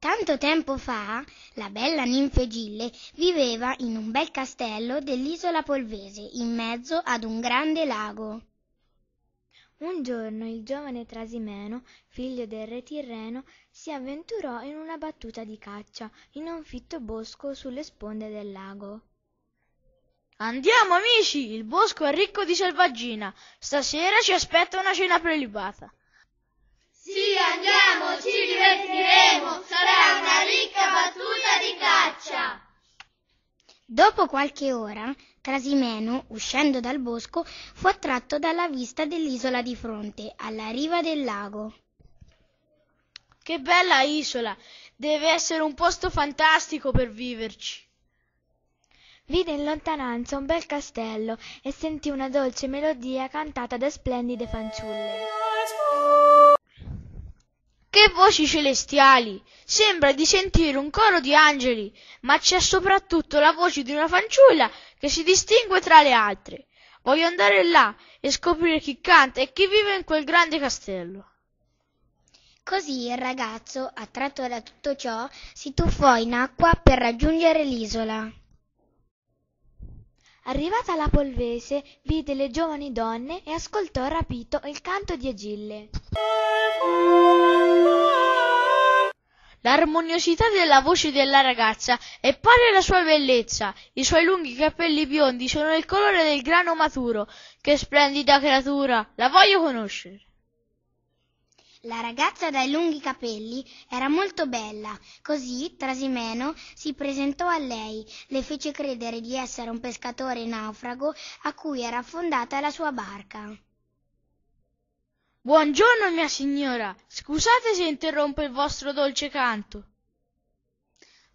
Tanto tempo fa la bella ninfegille viveva in un bel castello dell'isola polvese, in mezzo ad un grande lago. Un giorno il giovane Trasimeno, figlio del re Tirreno, si avventurò in una battuta di caccia in un fitto bosco sulle sponde del lago. Andiamo amici, il bosco è ricco di selvaggina. Stasera ci aspetta una cena prelibata. Sì, andiamo, ci divertiremo, sarà una ricca battuta di caccia. Dopo qualche ora, Trasimeno, uscendo dal bosco, fu attratto dalla vista dell'isola di fronte, alla riva del lago. Che bella isola! Deve essere un posto fantastico per viverci. Vide in lontananza un bel castello e sentì una dolce melodia cantata da splendide fanciulle che voci celestiali! Sembra di sentire un coro di angeli, ma c'è soprattutto la voce di una fanciulla che si distingue tra le altre. Voglio andare là e scoprire chi canta e chi vive in quel grande castello. Così il ragazzo, attratto da tutto ciò, si tuffò in acqua per raggiungere l'isola arrivata alla polvese vide le giovani donne e ascoltò rapito il canto di Egille. L'armoniosità della voce della ragazza è pari alla sua bellezza. I suoi lunghi capelli biondi sono il colore del grano maturo. Che splendida creatura! La voglio conoscere. La ragazza dai lunghi capelli era molto bella, così Trasimeno si presentò a lei, le fece credere di essere un pescatore naufrago a cui era affondata la sua barca. Buongiorno, mia signora. Scusate se interrompo il vostro dolce canto.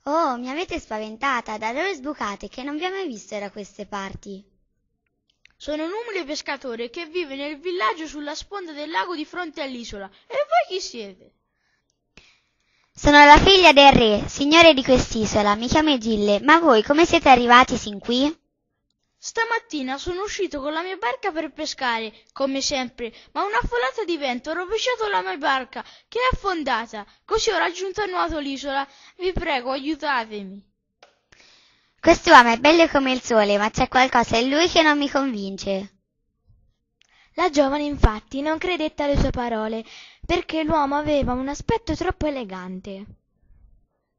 Oh, mi avete spaventata. Da dove sbucate? Che non vi ho mai visto da queste parti. Sono un umile pescatore che vive nel villaggio sulla sponda del lago di fronte all'isola. E voi chi siete? Sono la figlia del re, signore di quest'isola. Mi chiamo Gille, ma voi come siete arrivati sin qui? Stamattina sono uscito con la mia barca per pescare, come sempre, ma una folata di vento ha rovesciato la mia barca, che è affondata. Così ho raggiunto a nuoto l'isola. Vi prego, aiutatemi. Quest'uomo è bello come il sole, ma c'è qualcosa in lui che non mi convince. La giovane infatti non credette alle sue parole, perché l'uomo aveva un aspetto troppo elegante.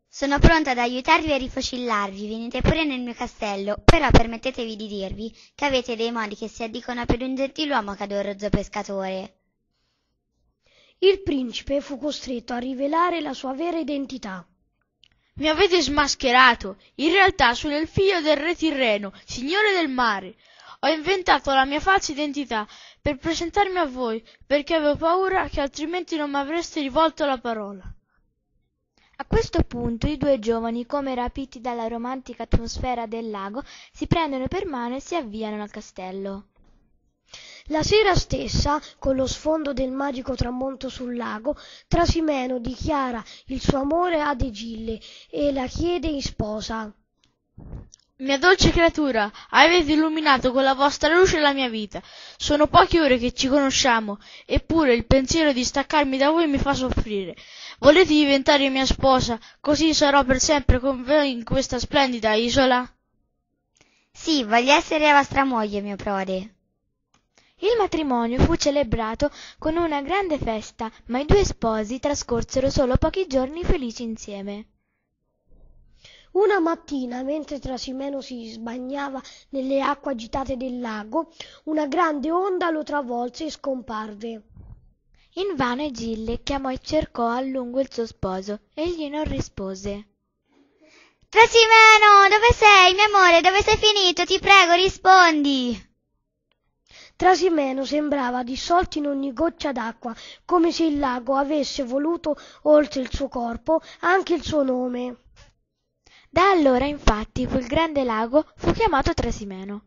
Sono pronta ad aiutarvi a rifocillarvi, venite pure nel mio castello, però permettetevi di dirvi che avete dei modi che si addicono per un gentiluomo che ad un rozzo pescatore. Il principe fu costretto a rivelare la sua vera identità mi avete smascherato in realtà sono il figlio del re tirreno signore del mare ho inventato la mia falsa identità per presentarmi a voi perché avevo paura che altrimenti non m'avreste rivolto la parola a questo punto i due giovani, come rapiti dalla romantica atmosfera del lago, si prendono per mano e si avviano al castello. La sera stessa, con lo sfondo del magico tramonto sul lago, Trasimeno dichiara il suo amore ad Egille e la chiede in sposa. Mia dolce creatura, avete illuminato con la vostra luce la mia vita. Sono poche ore che ci conosciamo, eppure il pensiero di staccarmi da voi mi fa soffrire. Volete diventare mia sposa, così sarò per sempre con voi in questa splendida isola? Sì, voglio essere la vostra moglie, mio prode il matrimonio fu celebrato con una grande festa ma i due sposi trascorsero solo pochi giorni felici insieme una mattina, mentre Trasimeno si sbagnava nelle acque agitate del lago, una grande onda lo travolse e scomparve. Invano Egille chiamò e cercò a lungo il suo sposo. Egli non rispose. Trasimeno, dove sei, mio amore? Dove sei finito? Ti prego, rispondi trasimeno sembrava dissolto in ogni goccia d'acqua come se il lago avesse voluto oltre il suo corpo anche il suo nome da allora infatti quel grande lago fu chiamato trasimeno